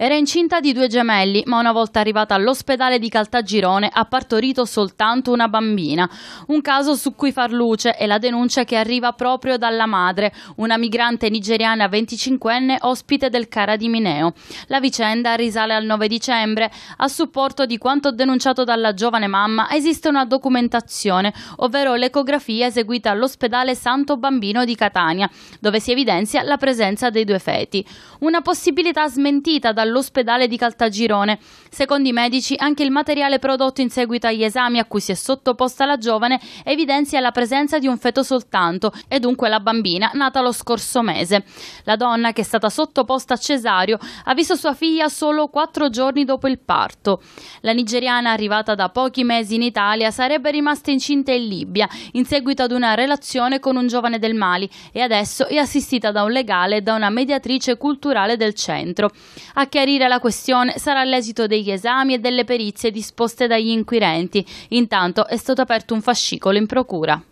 Era incinta di due gemelli, ma una volta arrivata all'ospedale di Caltagirone ha partorito soltanto una bambina. Un caso su cui far luce è la denuncia che arriva proprio dalla madre, una migrante nigeriana 25enne ospite del Cara di Mineo. La vicenda risale al 9 dicembre. A supporto di quanto denunciato dalla giovane mamma esiste una documentazione, ovvero l'ecografia eseguita all'ospedale Santo Bambino di Catania, dove si evidenzia la presenza dei due feti. Una possibilità smentita dal all'ospedale di Caltagirone. Secondo i medici, anche il materiale prodotto in seguito agli esami a cui si è sottoposta la giovane evidenzia la presenza di un feto soltanto e dunque la bambina nata lo scorso mese. La donna che è stata sottoposta a cesario ha visto sua figlia solo quattro giorni dopo il parto. La nigeriana arrivata da pochi mesi in Italia sarebbe rimasta incinta in Libia in seguito ad una relazione con un giovane del Mali e adesso è assistita da un legale e da una mediatrice culturale del centro. A che chiarire la questione sarà l'esito degli esami e delle perizie disposte dagli inquirenti. Intanto è stato aperto un fascicolo in procura.